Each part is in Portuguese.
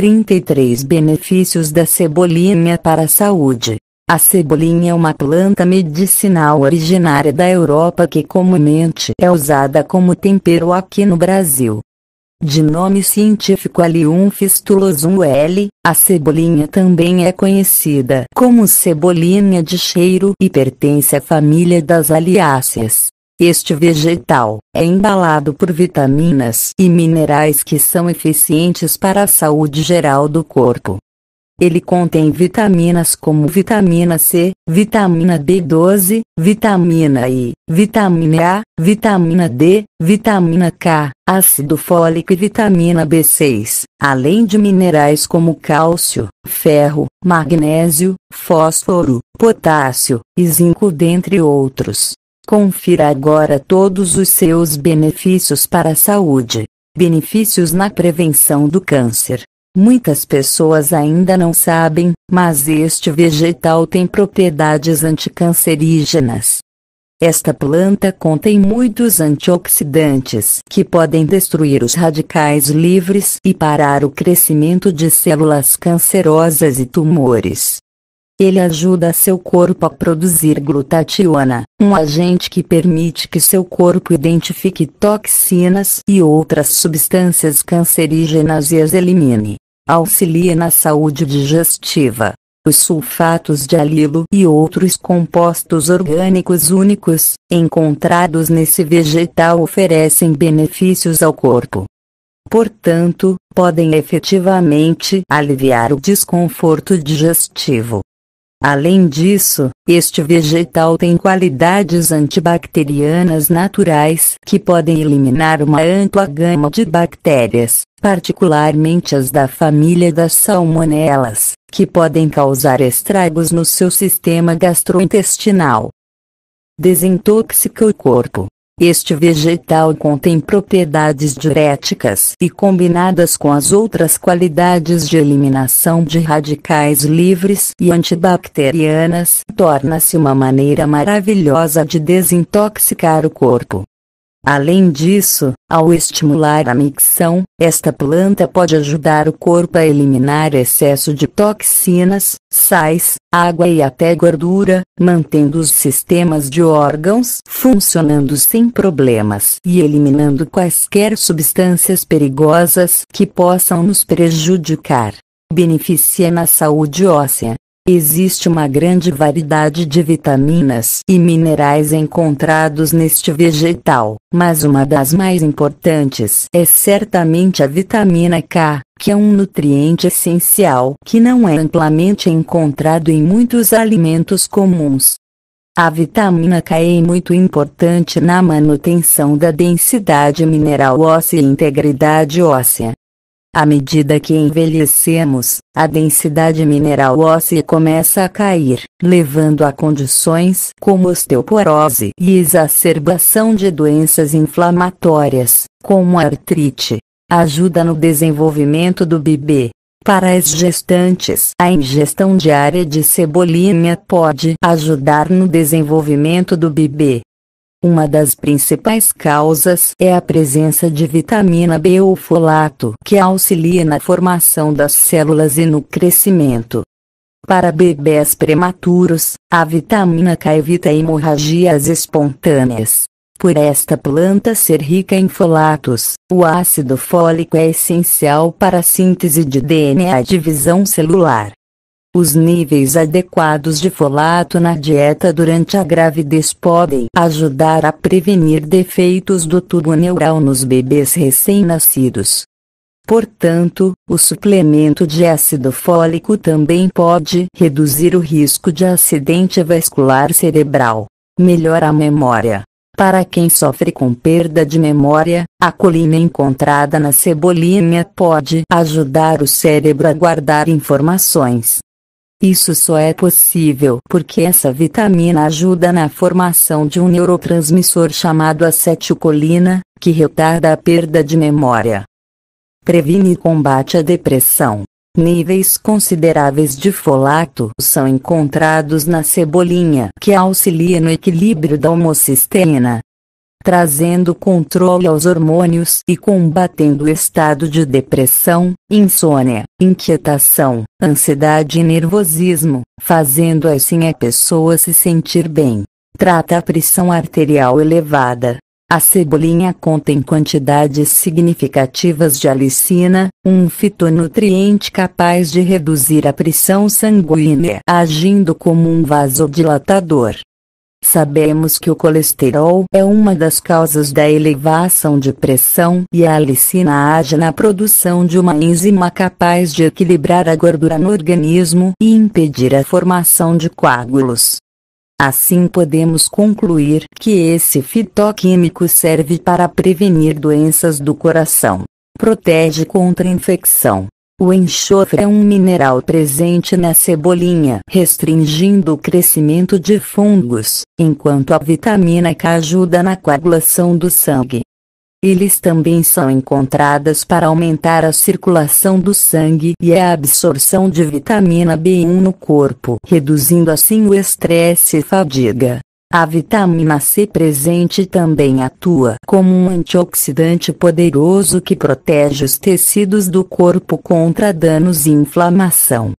33 Benefícios da cebolinha para a saúde. A cebolinha é uma planta medicinal originária da Europa que comumente é usada como tempero aqui no Brasil. De nome científico Allium fistulosum L, a cebolinha também é conhecida como cebolinha de cheiro e pertence à família das aliáceas. Este vegetal é embalado por vitaminas e minerais que são eficientes para a saúde geral do corpo. Ele contém vitaminas como vitamina C, vitamina B12, vitamina I, vitamina A, vitamina D, vitamina K, ácido fólico e vitamina B6, além de minerais como cálcio, ferro, magnésio, fósforo, potássio e zinco, dentre outros. Confira agora todos os seus benefícios para a saúde. Benefícios na prevenção do câncer. Muitas pessoas ainda não sabem, mas este vegetal tem propriedades anticancerígenas. Esta planta contém muitos antioxidantes que podem destruir os radicais livres e parar o crescimento de células cancerosas e tumores. Ele ajuda seu corpo a produzir glutationa, um agente que permite que seu corpo identifique toxinas e outras substâncias cancerígenas e as elimine. Auxilia na saúde digestiva. Os sulfatos de alilo e outros compostos orgânicos únicos, encontrados nesse vegetal oferecem benefícios ao corpo. Portanto, podem efetivamente aliviar o desconforto digestivo, Além disso, este vegetal tem qualidades antibacterianas naturais que podem eliminar uma ampla gama de bactérias, particularmente as da família das salmonelas, que podem causar estragos no seu sistema gastrointestinal. Desintoxica o corpo. Este vegetal contém propriedades diuréticas e combinadas com as outras qualidades de eliminação de radicais livres e antibacterianas, torna-se uma maneira maravilhosa de desintoxicar o corpo. Além disso, ao estimular a micção, esta planta pode ajudar o corpo a eliminar excesso de toxinas, sais, água e até gordura, mantendo os sistemas de órgãos funcionando sem problemas e eliminando quaisquer substâncias perigosas que possam nos prejudicar. Beneficia na saúde óssea, Existe uma grande variedade de vitaminas e minerais encontrados neste vegetal, mas uma das mais importantes é certamente a vitamina K, que é um nutriente essencial que não é amplamente encontrado em muitos alimentos comuns. A vitamina K é muito importante na manutenção da densidade mineral óssea e integridade óssea, à medida que envelhecemos, a densidade mineral óssea começa a cair, levando a condições como osteoporose e exacerbação de doenças inflamatórias, como artrite. Ajuda no desenvolvimento do bebê. Para as gestantes, a ingestão diária de cebolinha pode ajudar no desenvolvimento do bebê. Uma das principais causas é a presença de vitamina B ou folato, que auxilia na formação das células e no crescimento. Para bebês prematuros, a vitamina K evita hemorragias espontâneas. Por esta planta ser rica em folatos, o ácido fólico é essencial para a síntese de DNA e divisão celular. Os níveis adequados de folato na dieta durante a gravidez podem ajudar a prevenir defeitos do tubo neural nos bebês recém-nascidos. Portanto, o suplemento de ácido fólico também pode reduzir o risco de acidente vascular cerebral. Melhora a memória. Para quem sofre com perda de memória, a colina encontrada na cebolinha pode ajudar o cérebro a guardar informações. Isso só é possível porque essa vitamina ajuda na formação de um neurotransmissor chamado acetilcolina, que retarda a perda de memória. Previne e combate a depressão. Níveis consideráveis de folato são encontrados na cebolinha, que auxilia no equilíbrio da homocisteína, trazendo controle aos hormônios e combatendo o estado de depressão, insônia, inquietação, ansiedade e nervosismo, fazendo assim a pessoa se sentir bem. Trata a pressão arterial elevada. A cebolinha contém quantidades significativas de alicina, um fitonutriente capaz de reduzir a pressão sanguínea, agindo como um vasodilatador. Sabemos que o colesterol é uma das causas da elevação de pressão e a alicina age na produção de uma enzima capaz de equilibrar a gordura no organismo e impedir a formação de coágulos. Assim podemos concluir que esse fitoquímico serve para prevenir doenças do coração, protege contra infecção, o enxofre é um mineral presente na cebolinha, restringindo o crescimento de fungos, enquanto a vitamina K ajuda na coagulação do sangue. Eles também são encontradas para aumentar a circulação do sangue e a absorção de vitamina B1 no corpo, reduzindo assim o estresse e fadiga. A vitamina C presente também atua como um antioxidante poderoso que protege os tecidos do corpo contra danos e inflamação.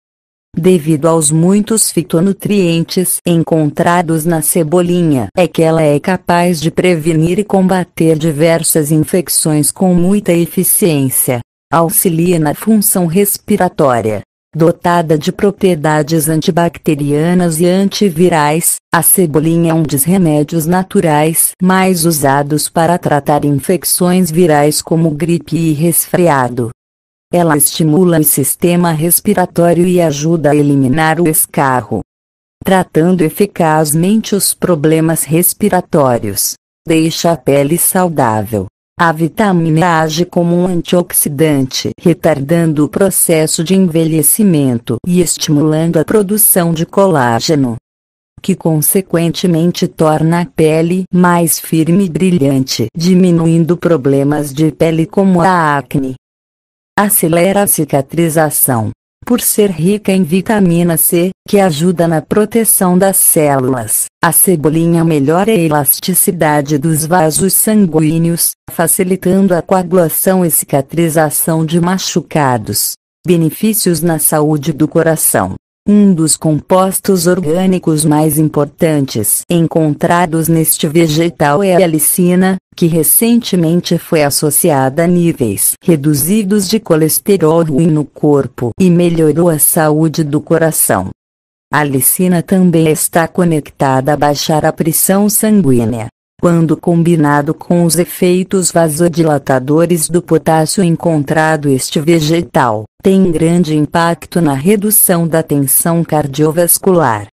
Devido aos muitos fitonutrientes encontrados na cebolinha, é que ela é capaz de prevenir e combater diversas infecções com muita eficiência. Auxilia na função respiratória, dotada de propriedades antibacterianas e antivirais, a cebolinha é um dos remédios naturais mais usados para tratar infecções virais como gripe e resfriado. Ela estimula o sistema respiratório e ajuda a eliminar o escarro, tratando eficazmente os problemas respiratórios. Deixa a pele saudável. A vitamina age como um antioxidante, retardando o processo de envelhecimento e estimulando a produção de colágeno, que consequentemente torna a pele mais firme e brilhante, diminuindo problemas de pele como a acne. Acelera a cicatrização, por ser rica em vitamina C, que ajuda na proteção das células. A cebolinha melhora a elasticidade dos vasos sanguíneos, facilitando a coagulação e cicatrização de machucados. Benefícios na saúde do coração um dos compostos orgânicos mais importantes encontrados neste vegetal é a alicina, que recentemente foi associada a níveis reduzidos de colesterol ruim no corpo e melhorou a saúde do coração. A alicina também está conectada a baixar a pressão sanguínea, quando combinado com os efeitos vasodilatadores do potássio encontrado este vegetal, tem grande impacto na redução da tensão cardiovascular,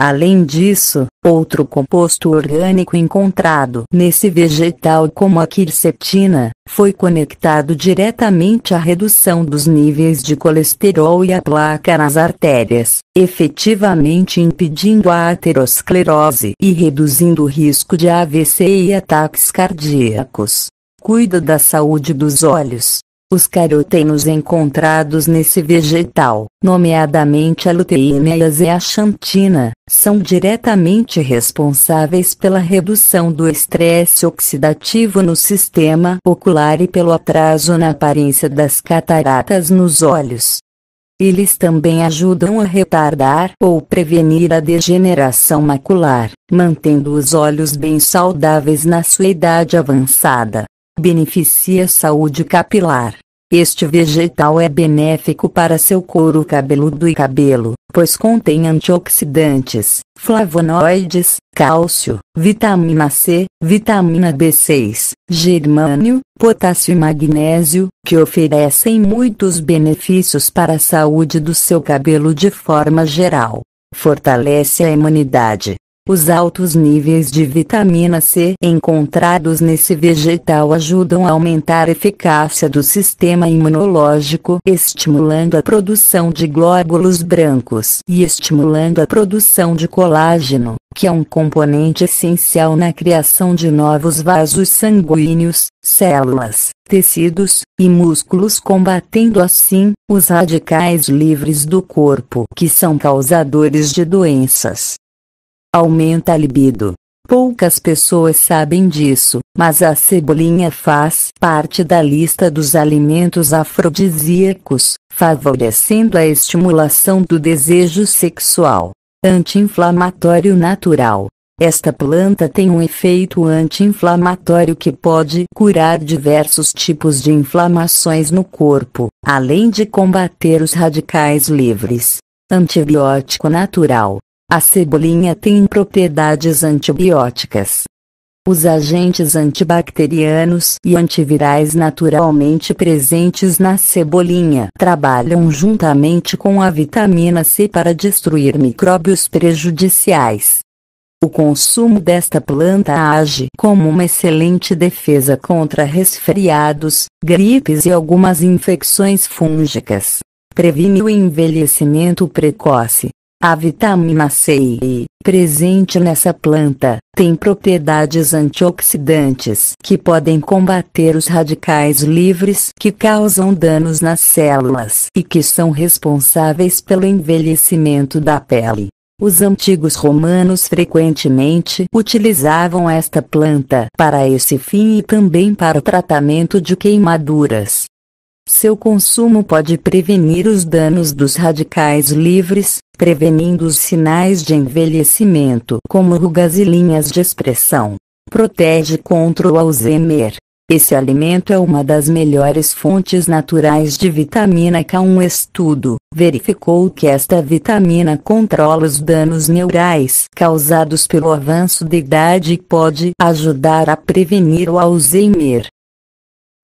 Além disso, outro composto orgânico encontrado nesse vegetal como a quercetina, foi conectado diretamente à redução dos níveis de colesterol e à placa nas artérias, efetivamente impedindo a aterosclerose e reduzindo o risco de AVC e ataques cardíacos. Cuida da saúde dos olhos. Os carotenos encontrados nesse vegetal, nomeadamente a luteína e a zeaxantina, são diretamente responsáveis pela redução do estresse oxidativo no sistema ocular e pelo atraso na aparência das cataratas nos olhos. Eles também ajudam a retardar ou prevenir a degeneração macular, mantendo os olhos bem saudáveis na sua idade avançada. Beneficia a saúde capilar. Este vegetal é benéfico para seu couro cabeludo e cabelo, pois contém antioxidantes, flavonoides, cálcio, vitamina C, vitamina B6, germânio, potássio e magnésio, que oferecem muitos benefícios para a saúde do seu cabelo de forma geral. Fortalece a imunidade, os altos níveis de vitamina C encontrados nesse vegetal ajudam a aumentar a eficácia do sistema imunológico, estimulando a produção de glóbulos brancos e estimulando a produção de colágeno, que é um componente essencial na criação de novos vasos sanguíneos, células, tecidos e músculos, combatendo assim os radicais livres do corpo que são causadores de doenças aumenta a libido. Poucas pessoas sabem disso, mas a cebolinha faz parte da lista dos alimentos afrodisíacos, favorecendo a estimulação do desejo sexual. Anti-inflamatório natural. Esta planta tem um efeito anti-inflamatório que pode curar diversos tipos de inflamações no corpo, além de combater os radicais livres. Antibiótico natural. A cebolinha tem propriedades antibióticas. Os agentes antibacterianos e antivirais naturalmente presentes na cebolinha trabalham juntamente com a vitamina C para destruir micróbios prejudiciais. O consumo desta planta age como uma excelente defesa contra resfriados, gripes e algumas infecções fúngicas. Previne o envelhecimento precoce a vitamina C, e, presente nessa planta, tem propriedades antioxidantes que podem combater os radicais livres que causam danos nas células e que são responsáveis pelo envelhecimento da pele. Os antigos romanos frequentemente utilizavam esta planta para esse fim e também para o tratamento de queimaduras. Seu consumo pode prevenir os danos dos radicais livres, prevenindo os sinais de envelhecimento, como rugas e linhas de expressão. Protege contra o Alzheimer. Esse alimento é uma das melhores fontes naturais de vitamina K. Um estudo verificou que esta vitamina controla os danos neurais causados pelo avanço da idade e pode ajudar a prevenir o Alzheimer.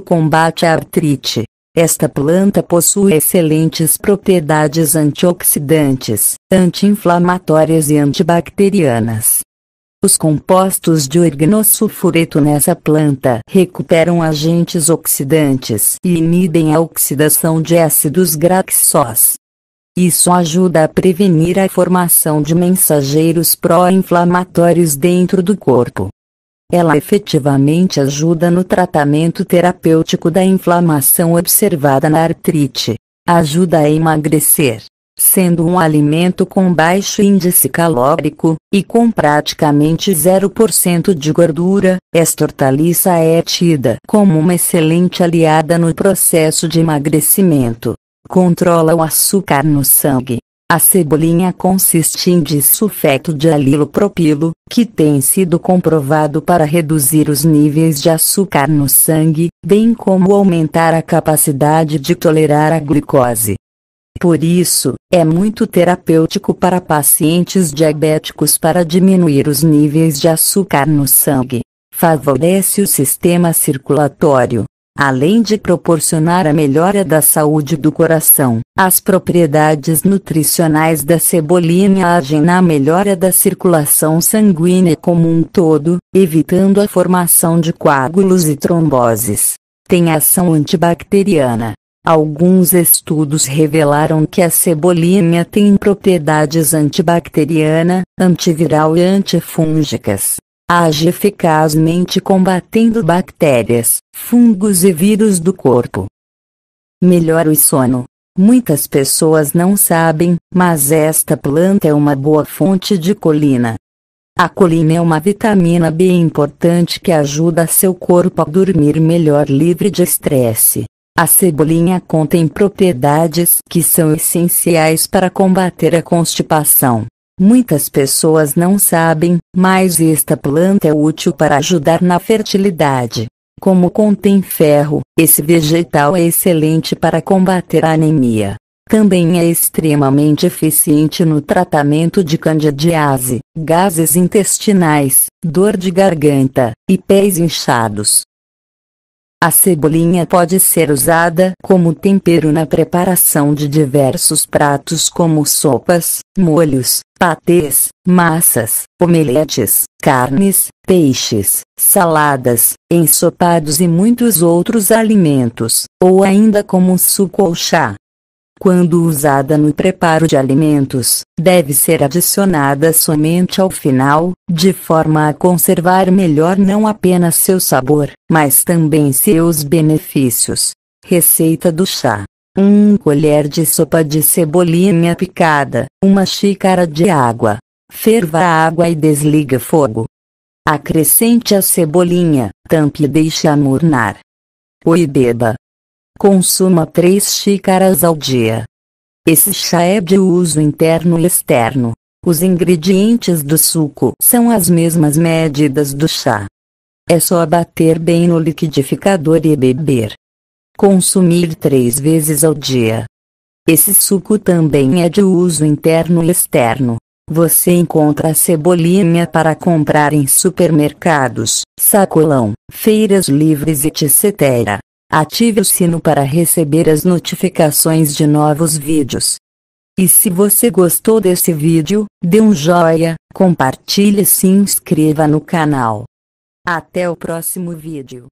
Combate à artrite. Esta planta possui excelentes propriedades antioxidantes, anti-inflamatórias e antibacterianas. Os compostos de organosulfureto nessa planta recuperam agentes oxidantes e inibem a oxidação de ácidos graxós. Isso ajuda a prevenir a formação de mensageiros pró-inflamatórios dentro do corpo. Ela efetivamente ajuda no tratamento terapêutico da inflamação observada na artrite. Ajuda a emagrecer, sendo um alimento com baixo índice calórico e com praticamente 0% de gordura. Esta hortaliça é tida como uma excelente aliada no processo de emagrecimento. Controla o açúcar no sangue a cebolinha consiste em disulfeto de alilopropilo, que tem sido comprovado para reduzir os níveis de açúcar no sangue, bem como aumentar a capacidade de tolerar a glicose. Por isso, é muito terapêutico para pacientes diabéticos para diminuir os níveis de açúcar no sangue. Favorece o sistema circulatório, Além de proporcionar a melhora da saúde do coração, as propriedades nutricionais da cebolinha agem na melhora da circulação sanguínea como um todo, evitando a formação de coágulos e tromboses. Tem ação antibacteriana. Alguns estudos revelaram que a cebolinha tem propriedades antibacteriana, antiviral e antifúngicas age eficazmente combatendo bactérias, fungos e vírus do corpo. Melhora o sono. Muitas pessoas não sabem, mas esta planta é uma boa fonte de colina. A colina é uma vitamina B importante que ajuda seu corpo a dormir melhor livre de estresse. A cebolinha contém propriedades que são essenciais para combater a constipação. Muitas pessoas não sabem, mas esta planta é útil para ajudar na fertilidade. Como contém ferro, esse vegetal é excelente para combater a anemia. Também é extremamente eficiente no tratamento de candidíase, gases intestinais, dor de garganta e pés inchados. A cebolinha pode ser usada como tempero na preparação de diversos pratos como sopas, molhos, patês, massas, omeletes, carnes, peixes, saladas, ensopados e muitos outros alimentos, ou ainda como suco ou chá quando usada no preparo de alimentos, deve ser adicionada somente ao final, de forma a conservar melhor não apenas seu sabor, mas também seus benefícios. Receita do chá. 1 colher de sopa de cebolinha picada, uma xícara de água. Ferva a água e desliga fogo. Acrescente a cebolinha, tampe e deixe amornar. Oi beba. Consuma 3 xícaras ao dia. Esse chá é de uso interno e externo. Os ingredientes do suco são as mesmas medidas do chá. É só bater bem no liquidificador e beber. Consumir três vezes ao dia. Esse suco também é de uso interno e externo. Você encontra a cebolinha para comprar em supermercados, sacolão, feiras livres etc. Ative o sino para receber as notificações de novos vídeos. E se você gostou desse vídeo, dê um joia, compartilhe e se inscreva no canal. Até o próximo vídeo.